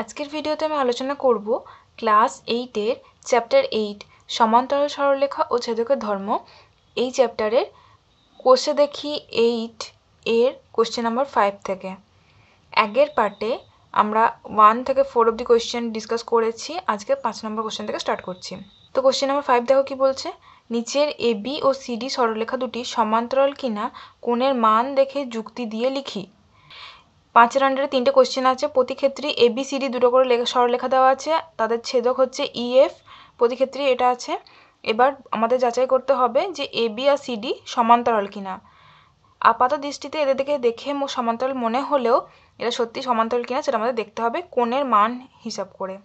আজকের ভিডিওতে আমি আলোচনা করব ক্লাস এইটের চ্যাপ্টার এইট সমান্তরাল সরলেখা ও ছেদকের ধর্ম এই চ্যাপ্টারের কোষে দেখি এইট এর কোশ্চেন নাম্বার ফাইভ থেকে আগের পার্টে আমরা ওয়ান থেকে four of the question discuss করেছি আজকে পাঁচ নম্বর কোশ্চেন থেকে স্টার্ট করছি তো কোশ্চেন নাম্বার ফাইভ দেখো কি বলছে নিচের এ বি ও সিডি সরলরেখা দুটি সমান্তরাল কিনা কোণের মান দেখে যুক্তি দিয়ে লিখি পাঁচের আন্ডারে তিনটে কোশ্চেন আছে প্রতি ক্ষেত্রে এ বি সি ডি দুটো করে লেখা সরলেখা দেওয়া আছে তাদের ছেদক হচ্ছে ই e, এফ প্রতি এটা আছে এবার আমাদের যাচাই করতে হবে যে এ বি আর সি ডি সমান্তরাল কিনা আপাত দৃষ্টিতে এদের দিকে দেখে সমান্তরাল মনে হলেও এটা সত্যি সমান্তরাল কিনা সেটা আমাদের দেখতে হবে কোণের মান হিসাব করে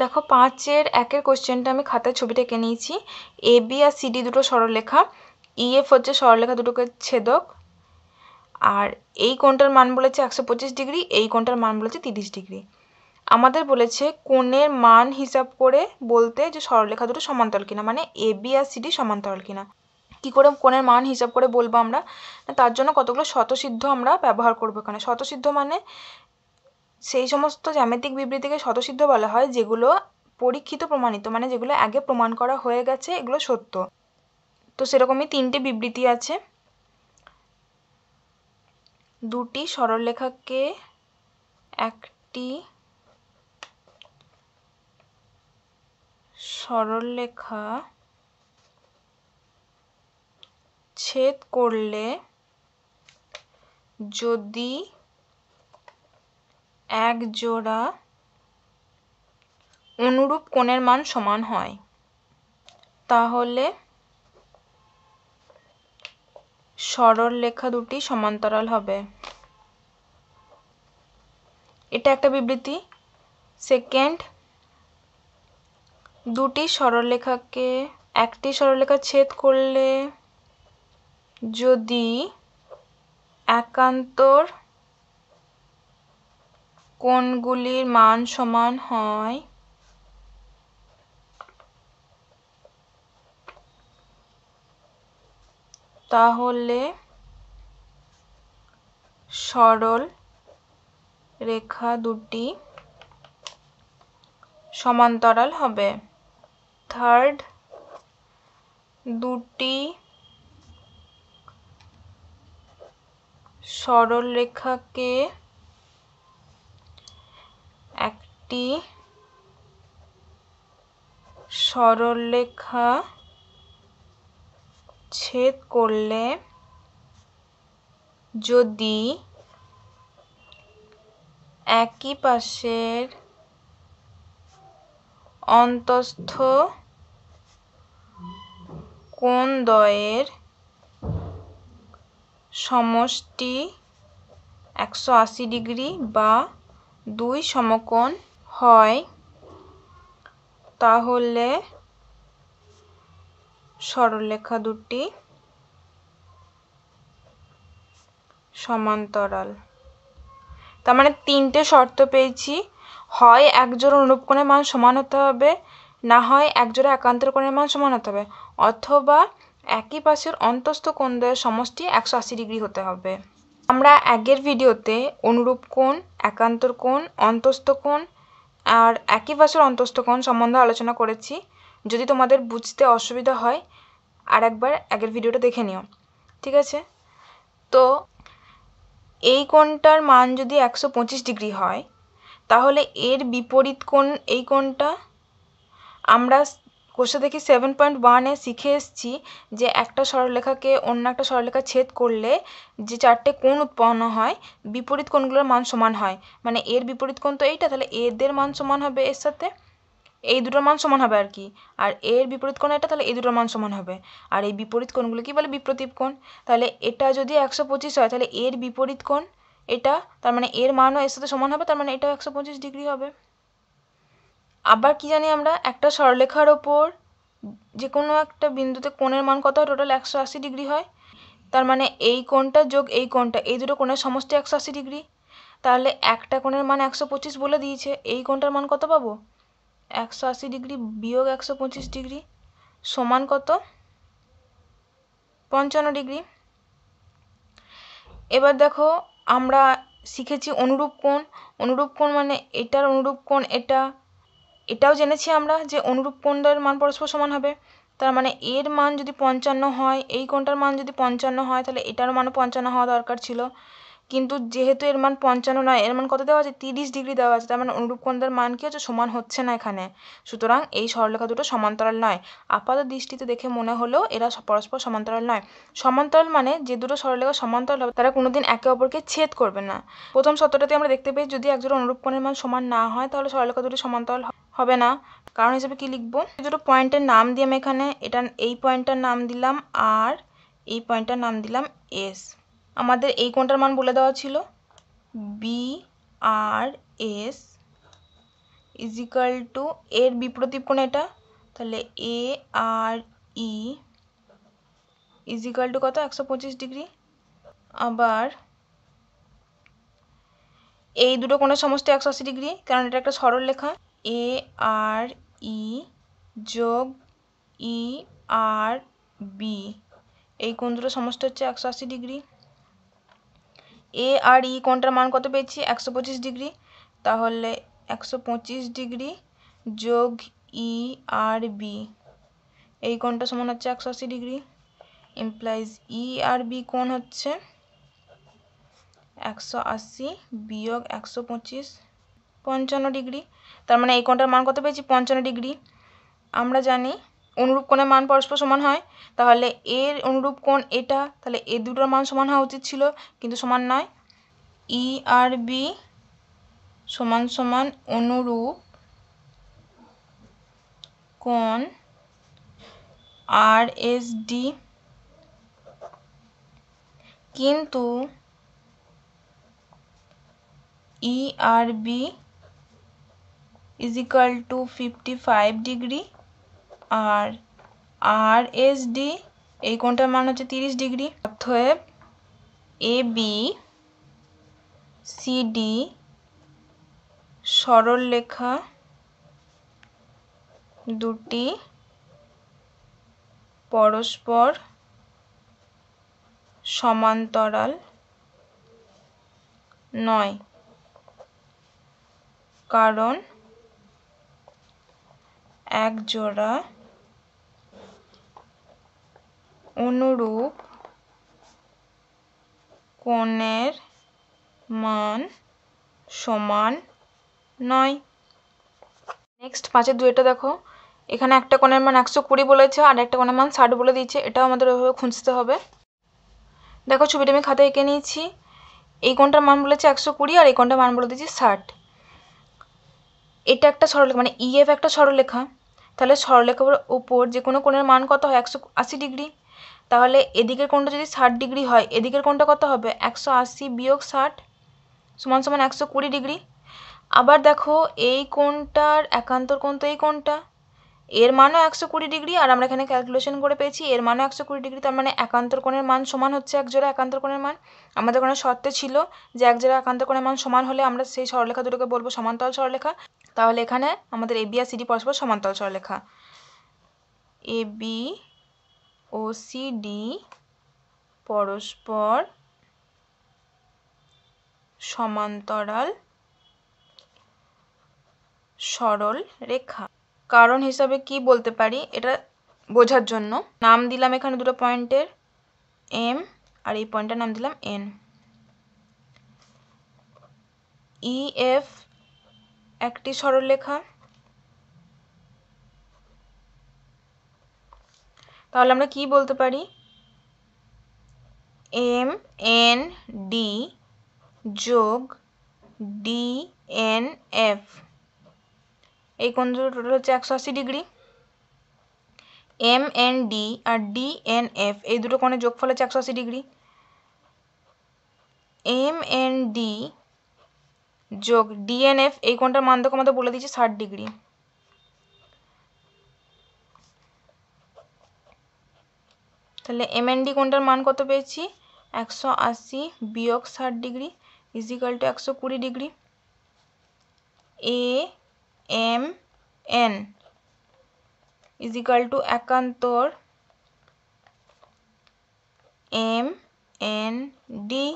দেখো পাঁচের একের কোশ্চেনটা আমি খাতায় ছবিটা এঁকে নিয়েছি এ বি আর সি ডি দুটো সরলরেখা ইএফ e, হচ্ছে সরলরেখা দুটোকে ছেদক আর এই কোণটার মান বলেছে একশো পঁচিশ ডিগ্রি এই কোণটার মান বলেছে তিরিশ ডিগ্রি আমাদের বলেছে কোণের মান হিসাব করে বলতে যে সরলরেখা দুটো সমান্তরাল কিনা মানে এ বি আর সিডি সমান্তরাল কিনা কি করে কোণের মান হিসাব করে বলবো আমরা তার জন্য কতগুলো শতসিদ্ধ আমরা ব্যবহার করবো এখানে শতসিদ্ধ মানে সেই সমস্ত জ্যামিতিক বিবৃতিকে শতসিদ্ধ বলা হয় যেগুলো পরীক্ষিত প্রমাণিত মানে যেগুলো আগে প্রমাণ করা হয়ে গেছে এগুলো সত্য তো সেরকমই তিনটে বিবৃতি আছে দুটি সরলরেখাকে একটি সরলরেখা ছেদ করলে যদি এক জোড়া অনুরূপ কোণের মান সমান হয় তাহলে লেখা দুটি সমান্তরাল হবে এটা একটা বিবৃতি সেকেন্ড দুটি সরলরেখাকে একটি সরলরেখা ছেদ করলে যদি একান্তর কোণগুলির মান সমান হয় তাহলে সরল রেখা দুটি সমান্তরাল হবে থার্ড দুটি সরল রেখাকে একটি সরল রেখা উচ্ছেদ করলে যদি একই পাশের অন্তস্থ কোন দয়ের সমষ্টি একশো আশি ডিগ্রি বা দুই সমকোণ হয় তাহলে সরলরেখা দুটি সমান্তরাল তার মানে তিনটে শর্ত পেয়েছি হয় একজোড়া অনুরূপ কোণের মান সমান হতে হবে না হয় একজোড়া একান্তর কোণের মান সমান হতে হবে অথবা একই পাশের অন্তস্থ কোণদ্বয়ের সমষ্টি একশো আশি ডিগ্রি হতে হবে আমরা আগের ভিডিওতে অনুরূপ কোণ একান্তর কোণ অন্তস্থ কোণ আর একই পাশের অন্তস্থ কোণ সম্বন্ধে আলোচনা করেছি যদি তোমাদের বুঝতে অসুবিধা হয় আর একবার আগের ভিডিওটা দেখে নিও ঠিক আছে তো এই কোণটার মান যদি একশো ডিগ্রি হয় তাহলে এর বিপরীত কোণ এই কোণটা আমরা কোষে দেখি সেভেন পয়েন্ট ওয়ানে শিখে এসছি যে একটা সরলেখাকে অন্য একটা সরলেখা ছেদ করলে যে চারটে কোণ উৎপন্ন হয় বিপরীত কোণগুলোর মান সমান হয় মানে এর বিপরীত কোণ তো এইটা তাহলে এদের মান সমান হবে এর সাথে এই দুটোর মান সমান হবে আর কি আর এর বিপরীত কোণ এটা তাহলে এই দুটোর মান সমান হবে আর এই বিপরীত কোণগুলো কি বলে বিপ্রতীপ কোণ তাহলে এটা যদি একশো পঁচিশ হয় তাহলে এর বিপরীত কোণ এটা তার মানে এর মানও এর সাথে সমান হবে তার মানে এটাও একশো পঁচিশ ডিগ্রি হবে আবার কি জানি আমরা একটা সরলেখার ওপর যে কোনো একটা বিন্দুতে কোণের মান কত হয় টোটাল একশো আশি ডিগ্রি হয় তার মানে এই কোণটা যোগ এই কোণটা এই দুটো কোণের সমষ্টি একশো আশি ডিগ্রি তাহলে একটা কোণের মান একশো পঁচিশ বলে দিয়েছে এই কোণটার মান কত পাবো একশো আশি ডিগ্রি বিয়োগ একশো পঁচিশ ডিগ্রি সমান কত পঞ্চান্ন ডিগ্রি এবার দেখো আমরা শিখেছি অনুরূপ কোণ অনুরূপ কোণ মানে এটার অনুরূপ কোণ এটা এটাও জেনেছি আমরা যে অনুরূপ কোণের মান পরস্পর সমান হবে তার মানে এর মান যদি পঞ্চান্ন হয় এই কোণটার মান যদি পঞ্চান্ন হয় তাহলে এটার মানও পঞ্চান্ন হওয়া দরকার ছিল কিন্তু যেহেতু এর মান পঞ্চান্ন নয় এর মান কত দেওয়া আছে তিরিশ ডিগ্রি দেওয়া আছে তার মানে অনুরূপ কোণটার মান কি হচ্ছে সমান হচ্ছে না এখানে সুতরাং এই সরলরেখা দুটো সমান্তরাল নয় আপাত দৃষ্টিতে দেখে মনে হলেও এরা পরস্পর সমান্তরাল নয় সমান্তরাল মানে যে দুটো সরলরেখা সমান্তরাল হবে তারা কোনোদিন একে অপরকে ছেদ করবে না প্রথম সত্যটাতে আমরা দেখতে পাই যদি একজন অনুরূপ কোণের মান সমান না হয় তাহলে সরলরেখা দুটো সমান্তরাল হবে না কারণ হিসেবে কি লিখবো দুটো পয়েন্টের নাম দিয়ে আমি এখানে এটা এই পয়েন্টটার নাম দিলাম আর এই পয়েন্টটার নাম দিলাম এস আমাদের এই কোনটার মান বলে দেওয়া ছিল B R S is equal to এর বিপ্রতীপ কোন এটা তাহলে A R E is equal to কত একশো পঁচিশ ডিগ্রি আবার এই দুটো কোণের সমস্ত একশো আশি ডিগ্রি কারণ এটা একটা সরল লেখা এ আর ই যোগ ই আর বি এই কোন দুটো সমস্ত হচ্ছে একশো আশি ডিগ্রি এ আর ই e কোনটার মান কত পেয়েছি একশো পঁচিশ ডিগ্রি তাহলে একশো পঁচিশ ডিগ্রি যোগ ই e আর বি এই কোনটা সমান হচ্ছে একশো আশি degree implies E e R B কোন হচ্ছে একশো আশি বিয়োগ একশো পঁচিশ পঞ্চান্ন ডিগ্রি তার মানে এই কোনটার মান কত পেয়েছি পঞ্চান্ন ডিগ্রি আমরা জানি অনুরূপ কোণের মান পরস্পর সমান হয় তাহলে এর অনুরূপ কোণ এটা তাহলে এ দুটোর মান সমান হওয়া উচিত ছিল কিন্তু সমান নয় ই e আর বি সমান সমান অনুরূপ কোণ e আর এস ডি কিন্তু E R B is equal to fifty five degree আর আর এস ডি এই কোনটার মান হচ্ছে তিরিশ ডিগ্রি অর্থয়েব এ বি সিডি সরল রেখা দুটি পরস্পর সমান্তরাল নয় কারণ এক জোড়া অনুরূপ কোণের মান সমান নয় নেক্সট পাঁচের দুয়েটা দেখো এখানে একটা কোণের মান একশো কুড়ি বলেছে আর একটা কোণের মান ষাট বলে দিয়েছে এটাও আমাদের ওইভাবে খুঁজতে হবে দেখো ছবিটা আমি খাতায় এঁকে নিয়েছি এই কোণটার মান বলেছে একশো কুড়ি আর এই কোণটার মান বলে দিয়েছি ষাট এটা একটা সরলেখা মানে ইএফ e একটা সরলেখা তাহলে সরলেখার উপর যে কোনো কোণের মান কত হয় একশো আশি ডিগ্রি তাহলে এদিকের কোণটা যদি ষাট ডিগ্রি হয় এদিকের কোণটা কত হবে একশো আশি বিয়োগ ষাট সমান সমান একশো কুড়ি ডিগ্রি আবার দেখো এই কোণটার একান্তর কোণ তো এই কোণটা এর মানও একশো কুড়ি ডিগ্রি আর আমরা এখানে ক্যালকুলেশন করে পেয়েছি এর মানও একশো কুড়ি ডিগ্রি তার মানে একান্তর কোণের মান সমান হচ্ছে জোড়া একান্তর কোণের মান আমাদের কোনো শর্তে ছিল যে জোড়া একান্তর কোণের মান সমান হলে আমরা সেই সরলেখা দুটোকে বলবো সমান্তল সরলেখা তাহলে এখানে আমাদের এ বি আর সিডি পরস্পর সমান্তল সরলেখা এ বি ও সিডি পরস্পর সমান্তরাল সরল রেখা কারণ হিসাবে কি বলতে পারি এটা বোঝার জন্য নাম দিলাম এখানে দুটো পয়েন্টের এম আর এই পয়েন্টের নাম দিলাম এন ইএফ e একটি সরল রেখা তাহলে আমরা কি বলতে পারি এম এন ডি যোগ ডি এন এফ এই কোন দুটো টোটাল হচ্ছে একশো আশি ডিগ্রি এম এন ডি আর ডি এন এফ এই দুটো কোণের যোগফল হচ্ছে একশো আশি ডিগ্রি এম এন ডি যোগ ডিএনএফ এই কোণটার মান দেখো বলে দিচ্ছে ষাট ডিগ্রি তাহলে এমএনডি কোনটার মান কত পেয়েছি একশো আশি বিয়োগ ষাট ডিগ্রি ইজিক্যাল টু একশো কুড়ি degree A M N is equal to একান্তর এম এন ডি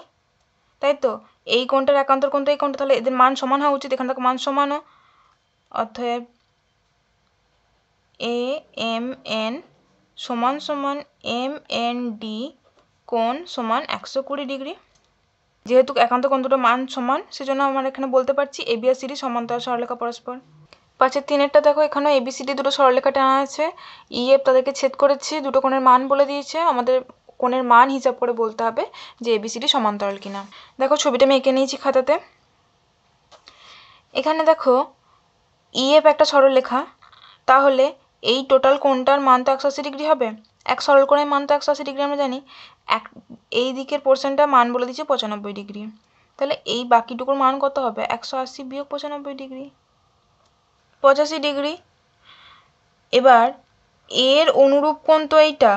তাই তো এই কোনটার একান্তর কোনটা এই কোনটা তাহলে এদের মান সমান হওয়া উচিত এখান থেকে মান সমানও অতএব এ এম এন সমান সমান এম এন ডি কোণ সমান একশো কুড়ি ডিগ্রি যেহেতু একান্ত কোন দুটো মান সমান সেজন্য আমরা এখানে বলতে পারছি এবিএসিডি সমান্তরাল সরলরেখা পরস্পর পাশের তিনেরটা দেখো এখানেও এবিসিডি দুটো সরলরেখা টানা আছে ইএফ e তাদেরকে ছেদ করেছে দুটো কোণের মান বলে দিয়েছে আমাদের কোণের মান হিসাব করে বলতে হবে যে এবিসিডি সমান্তরাল কিনা দেখো ছবিটা আমি এঁকে নিয়েছি খাতাতে এখানে দেখো ইএফ e একটা সরলরেখা তাহলে এই টোটাল কোনটার মান তো একশো আশি ডিগ্রি হবে এক সরল কোণের মান তো একশো আশি ডিগ্রি আমরা জানি এক এই দিকের পোর্শনটা মান বলে দিচ্ছে পঁচানব্বই ডিগ্রি তাহলে এই বাকিটুকুর মান কত হবে একশো আশি বিয়োগ পঁচানব্বই ডিগ্রি পঁচাশি ডিগ্রি এবার এর অনুরূপ কোণ তো এইটা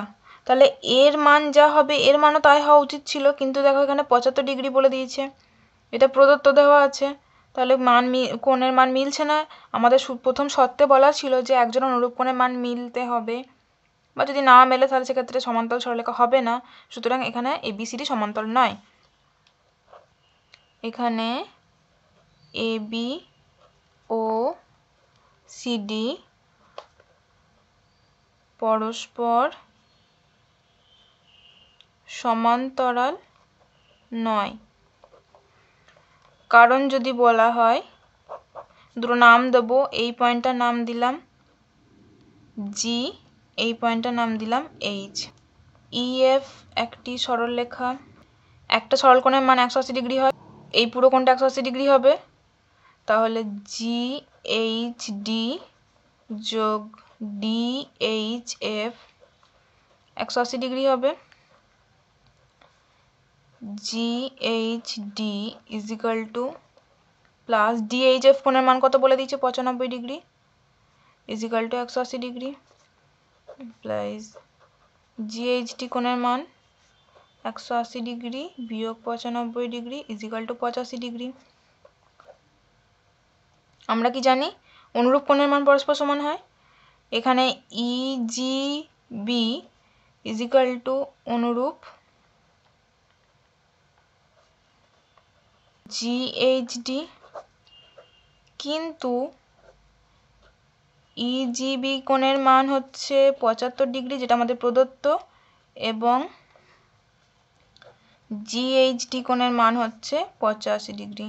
তাহলে এর মান যা হবে এর মানও তাই হওয়া উচিত ছিল কিন্তু দেখো এখানে পঁচাত্তর ডিগ্রি বলে দিয়েছে এটা প্রদত্ত দেওয়া আছে তাহলে মান কোণের মান মিলছে না আমাদের প্রথম শর্তে বলা ছিল যে একজন অনুরূপ কোণের মান মিলতে হবে বা যদি না মেলে তাহলে সেক্ষেত্রে সমান্তরাল সরলেখা হবে না সুতরাং এখানে এবিসিডি সমান্তর নয় এখানে এ বি ও সিডি পরস্পর সমান্তরাল নয় কারণ যদি বলা হয় দুটো নাম দেবো এই পয়েন্টটার নাম দিলাম জি এই পয়েন্টটার নাম দিলাম এইচ ইএফ e, একটি সরলরেখা একটা সরলকোণের মান একশো আশি ডিগ্রি হয় এই পুরো কোণটা একশো আশি ডিগ্রি হবে তাহলে জি এইচ ডি যোগ ডি এইচ এফ একশো আশি ডিগ্রি হবে GHD is equal to plus DHF কোণের মান কত বলে দিয়েছে পঁচানব্বই ডিগ্রি ইজ ইকাল টু একশো আশি ডিগ্রি প্লাস জিএইচডি কোণের মান একশো আশি ডিগ্রি বিয়োগ পঁচানব্বই ডিগ্রি ইজ ইকাল টু পঁচাশি ডিগ্রি আমরা কি জানি অনুরূপ কোণের মান পরস্পর সমান হয় এখানে ইজি বি ইজ ইকাল অনুরূপ জিএইচডি কিন্তু ইজিবি e কোণের মান হচ্ছে পঁচাত্তর ডিগ্রি যেটা আমাদের প্রদত্ত এবং জিএইচডি কোণের মান হচ্ছে পঁচাশি ডিগ্রি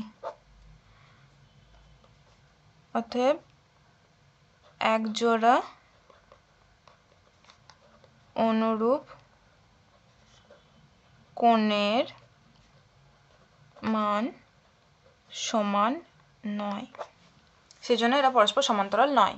অতএব এক জোড়া অনুরূপ কোণের মান সমান নয় সেজন্য এরা পরস্পর সমান্তরাল নয়